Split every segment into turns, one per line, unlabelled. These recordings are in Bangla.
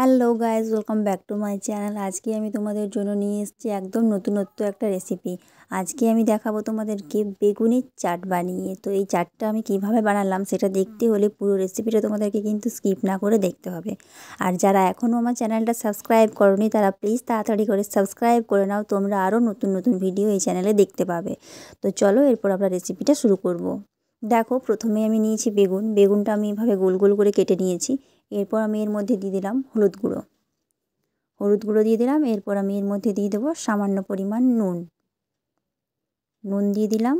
Hello guys welcome back to my channel আজকে আমি তোমাদের জন্য নিয়ে এসেছি একদম নতুনত্ব একটা রেসিপি আজকে আমি দেখাবো তোমাদেরকে বেগুনের চাট বানিয়ে তো এই চাটটা আমি কিভাবে বানালাম সেটা দেখতে হলে পুরো রেসিপিটা তোমাদেরকে কিন্তু স্কিপ না করে দেখতে হবে আর যারা এখনও আমার চ্যানেলটা সাবস্ক্রাইব করনি তারা প্লিজ তাড়াতাড়ি করে সাবস্ক্রাইব করে নাও তোমরা আরও নতুন নতুন ভিডিও এই চ্যানেলে দেখতে পাবে তো চলো এরপর আমরা রেসিপিটা শুরু করব। দেখো প্রথমে আমি নিয়েছি বেগুন বেগুনটা আমি এভাবে গোল গোল করে কেটে নিয়েছি এরপর আমি এর মধ্যে দিয়ে দিলাম হলুদ গুঁড়ো হলুদ গুঁড়ো দিয়ে দিলাম এরপর আমি এর মধ্যে দিয়ে দেবো সামান্য পরিমাণ নুন নুন দিয়ে দিলাম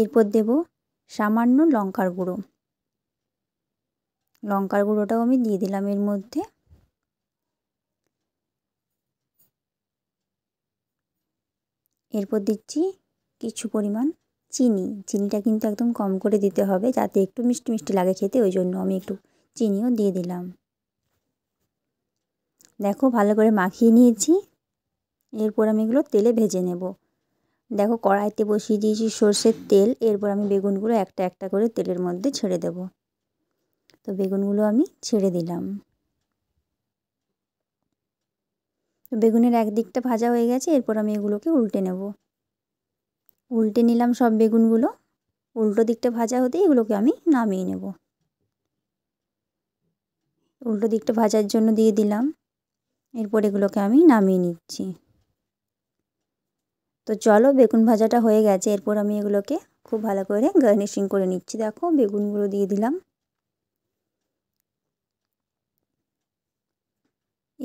এরপর দেব সামান্য লঙ্কার গুঁড়ো লঙ্কার গুঁড়োটাও আমি দিয়ে দিলাম এর মধ্যে এরপর দিচ্ছি কিছু পরিমাণ চিনি চিনিটা কিন্তু একদম কম করে দিতে হবে যাতে একটু মিষ্টি মিষ্টি লাগে খেতে ওই জন্য আমি একটু চিনিও দিয়ে দিলাম দেখো ভালো করে মাখিয়ে নিয়েছি এরপর আমি এগুলো তেলে ভেজে নেব দেখো কড়াইতে বসিয়ে দিয়েছি সর্ষের তেল এরপর আমি বেগুনগুলো একটা একটা করে তেলের মধ্যে ছেড়ে দেব তো বেগুনগুলো আমি ছেড়ে দিলাম বেগুনের একদিকটা ভাজা হয়ে গেছে এরপর আমি এগুলোকে উল্টে নেবো উল্টে নিলাম সব বেগুনগুলো উল্টো দিকটা ভাজা হতে এগুলোকে আমি নামিয়ে নেব উল্টো দিকটা ভাজার জন্য দিয়ে দিলাম এরপর এগুলোকে আমি নামিয়ে নিচ্ছি তো চলো বেগুন ভাজাটা হয়ে গেছে এরপর আমি এগুলোকে খুব ভালো করে গার্নিশিং করে নিচ্ছি দেখো বেগুনগুলো দিয়ে দিলাম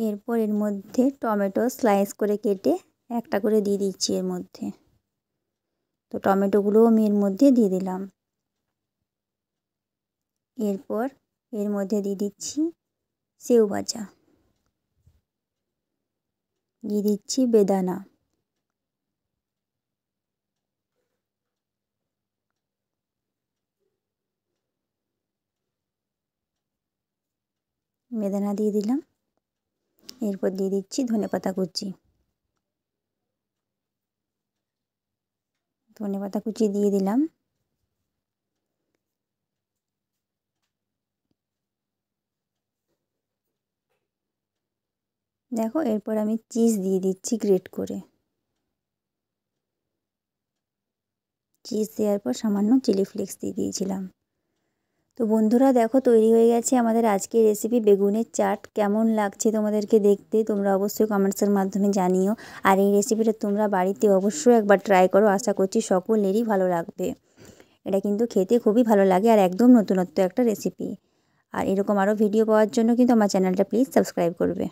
এরপর এর মধ্যে টমেটো স্লাইস করে কেটে একটা করে দিয়ে দিচ্ছি এর মধ্যে তো টমেটোগুলোও আমি এর মধ্যে দিয়ে দিলাম এরপর এর মধ্যে দিয়ে দিচ্ছি সেউ ভাজা দিয়ে দিচ্ছি বেদানা বেদানা দিয়ে দিলাম এরপর দিয়ে দিচ্ছি ধনে পাতা কুচি ধনে পাতা কুচি দিয়ে দিলাম দেখো এরপর আমি চিজ দিয়ে দিচ্ছি গ্রেট করে চিজ দেওয়ার পর সামান্য চিলি ফ্লেক্স দিয়ে দিয়েছিলাম তো বন্ধুরা দেখো তৈরি হয়ে গেছে আমাদের আজকের রেসিপি বেগুনের চাট কেমন লাগছে তোমাদেরকে দেখতে তোমরা অবশ্যই কমেন্টসের মাধ্যমে জানিও আর এই রেসিপিটা তোমরা বাড়িতে অবশ্যই একবার ট্রাই করো আশা করছি সকলেরই ভালো লাগবে এটা কিন্তু খেতে খুবই ভালো লাগে আর একদম নতুনত্ব একটা রেসিপি আর এরকম আরও ভিডিও পাওয়ার জন্য কিন্তু আমার চ্যানেলটা প্লিজ সাবস্ক্রাইব করবে